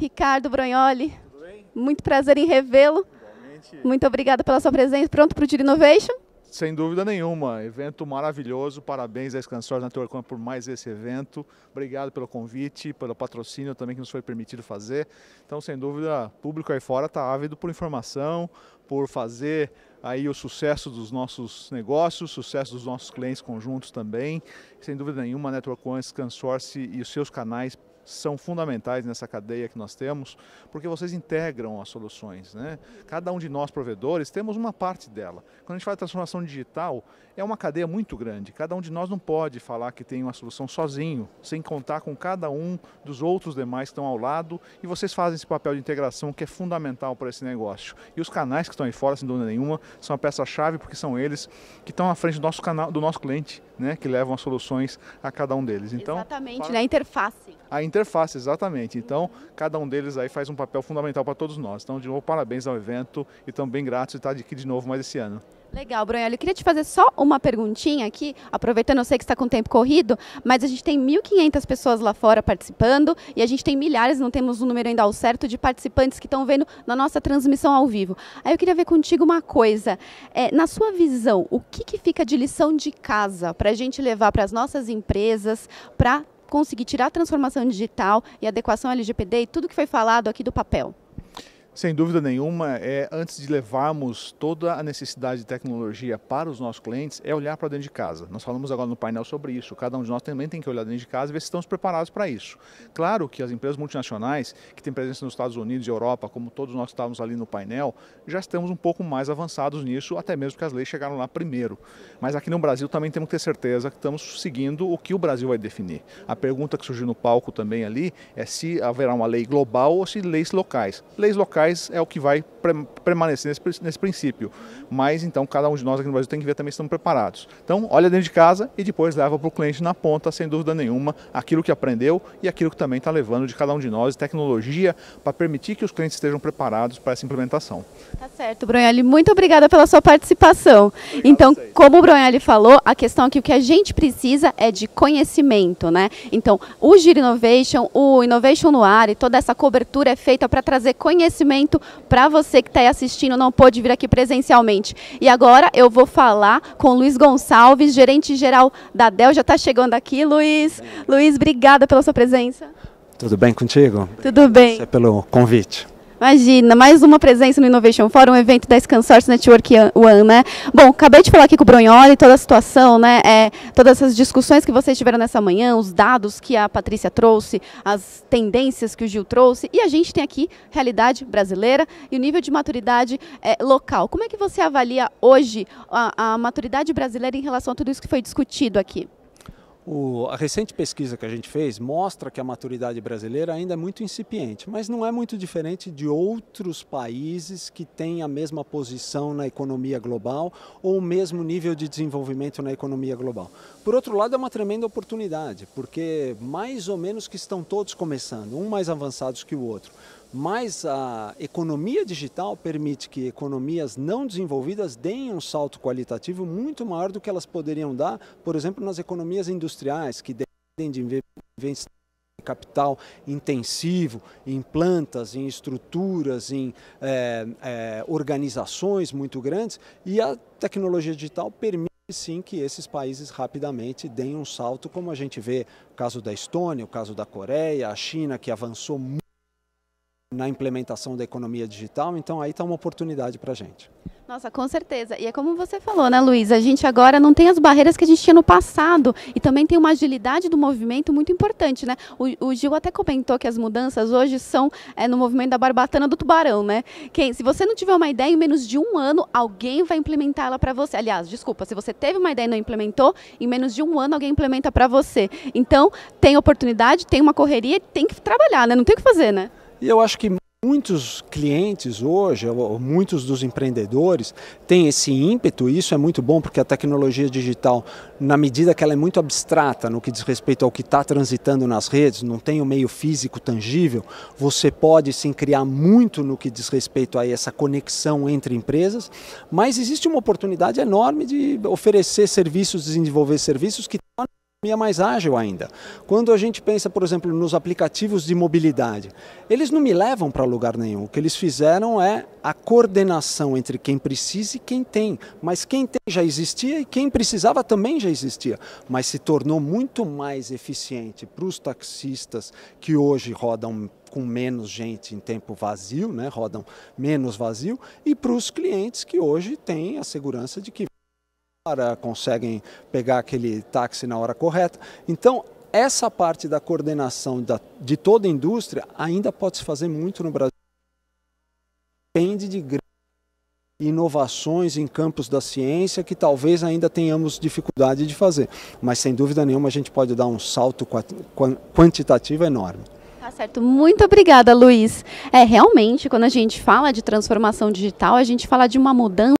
Ricardo Bronholi. Muito prazer em revê-lo. Muito obrigada pela sua presença. Pronto para o Dino Innovation? Sem dúvida nenhuma, evento maravilhoso. Parabéns à Escansores Network por mais esse evento. Obrigado pelo convite, pelo patrocínio também que nos foi permitido fazer. Então, sem dúvida, o público aí fora está ávido por informação, por fazer aí o sucesso dos nossos negócios, sucesso dos nossos clientes conjuntos também. Sem dúvida nenhuma, a Network One, Scansource e os seus canais são fundamentais nessa cadeia que nós temos, porque vocês integram as soluções. Né? Cada um de nós, provedores, temos uma parte dela. Quando a gente fala de transformação digital, é uma cadeia muito grande. Cada um de nós não pode falar que tem uma solução sozinho, sem contar com cada um dos outros demais que estão ao lado, e vocês fazem esse papel de integração que é fundamental para esse negócio. E os canais que estão aí fora, sem dúvida nenhuma, são a peça-chave, porque são eles que estão à frente do nosso, canal, do nosso cliente, né? que levam as soluções a cada um deles. Então, Exatamente, para... interface. A interface, exatamente. Então, cada um deles aí faz um papel fundamental para todos nós. Então, de novo, parabéns ao evento e também grato de estar aqui de novo mais esse ano. Legal, Brunello. Eu queria te fazer só uma perguntinha aqui, aproveitando, eu sei que está com o tempo corrido, mas a gente tem 1.500 pessoas lá fora participando e a gente tem milhares, não temos o um número ainda ao certo, de participantes que estão vendo na nossa transmissão ao vivo. Aí eu queria ver contigo uma coisa. É, na sua visão, o que, que fica de lição de casa para a gente levar para as nossas empresas, para conseguir tirar a transformação digital e adequação LGPD e tudo que foi falado aqui do papel. Sem dúvida nenhuma, é, antes de levarmos toda a necessidade de tecnologia para os nossos clientes, é olhar para dentro de casa. Nós falamos agora no painel sobre isso. Cada um de nós também tem que olhar dentro de casa e ver se estamos preparados para isso. Claro que as empresas multinacionais, que têm presença nos Estados Unidos e Europa, como todos nós estávamos ali no painel, já estamos um pouco mais avançados nisso, até mesmo que as leis chegaram lá primeiro. Mas aqui no Brasil também temos que ter certeza que estamos seguindo o que o Brasil vai definir. A pergunta que surgiu no palco também ali é se haverá uma lei global ou se leis locais. Leis locais é o que vai permanecer nesse, nesse princípio. Mas então cada um de nós aqui no Brasil tem que ver também se estamos preparados. Então olha dentro de casa e depois leva para o cliente na ponta, sem dúvida nenhuma, aquilo que aprendeu e aquilo que também está levando de cada um de nós, tecnologia, para permitir que os clientes estejam preparados para essa implementação. Tá certo, Brunelli. Muito obrigada pela sua participação. Obrigado então, como o Brunelli falou, a questão aqui, o que a gente precisa é de conhecimento, né? Então, o Giro Innovation, o Innovation no Ar e toda essa cobertura é feita para trazer conhecimento para você que está aí assistindo, não pôde vir aqui presencialmente. E agora eu vou falar com Luiz Gonçalves, gerente geral da Dell. Já está chegando aqui, Luiz. Luiz, obrigada pela sua presença. Tudo bem contigo? Tudo bem. Você pelo convite. Imagina, mais uma presença no Innovation Forum, um evento da Scansource Network One, né? Bom, acabei de falar aqui com o Brunholi, toda a situação, né? É, todas essas discussões que vocês tiveram nessa manhã, os dados que a Patrícia trouxe, as tendências que o Gil trouxe, e a gente tem aqui realidade brasileira e o nível de maturidade é, local. Como é que você avalia hoje a, a maturidade brasileira em relação a tudo isso que foi discutido aqui? O, a recente pesquisa que a gente fez mostra que a maturidade brasileira ainda é muito incipiente, mas não é muito diferente de outros países que têm a mesma posição na economia global ou o mesmo nível de desenvolvimento na economia global. Por outro lado, é uma tremenda oportunidade, porque mais ou menos que estão todos começando, um mais avançados que o outro mas a economia digital permite que economias não desenvolvidas deem um salto qualitativo muito maior do que elas poderiam dar, por exemplo, nas economias industriais, que dependem de investimento capital intensivo em plantas, em estruturas, em é, é, organizações muito grandes, e a tecnologia digital permite sim que esses países rapidamente deem um salto, como a gente vê o caso da Estônia, o caso da Coreia, a China que avançou muito na implementação da economia digital, então aí está uma oportunidade para a gente. Nossa, com certeza. E é como você falou, né, Luiz? A gente agora não tem as barreiras que a gente tinha no passado. E também tem uma agilidade do movimento muito importante, né? O, o Gil até comentou que as mudanças hoje são é, no movimento da barbatana do tubarão, né? Quem, se você não tiver uma ideia, em menos de um ano, alguém vai implementar ela para você. Aliás, desculpa, se você teve uma ideia e não implementou, em menos de um ano alguém implementa para você. Então, tem oportunidade, tem uma correria, tem que trabalhar, né? Não tem o que fazer, né? E eu acho que Muitos clientes hoje, ou muitos dos empreendedores, têm esse ímpeto, e isso é muito bom porque a tecnologia digital, na medida que ela é muito abstrata no que diz respeito ao que está transitando nas redes, não tem o um meio físico tangível, você pode sim criar muito no que diz respeito a essa conexão entre empresas, mas existe uma oportunidade enorme de oferecer serviços, desenvolver serviços que tornam economia é mais ágil ainda. Quando a gente pensa, por exemplo, nos aplicativos de mobilidade, eles não me levam para lugar nenhum. O que eles fizeram é a coordenação entre quem precisa e quem tem. Mas quem tem já existia e quem precisava também já existia. Mas se tornou muito mais eficiente para os taxistas que hoje rodam com menos gente em tempo vazio, né? rodam menos vazio, e para os clientes que hoje têm a segurança de que hora, conseguem pegar aquele táxi na hora correta. Então, essa parte da coordenação da, de toda a indústria ainda pode se fazer muito no Brasil. Depende de grandes inovações em campos da ciência que talvez ainda tenhamos dificuldade de fazer. Mas, sem dúvida nenhuma, a gente pode dar um salto quantitativo enorme. Tá certo. Muito obrigada, Luiz. É, realmente, quando a gente fala de transformação digital, a gente fala de uma mudança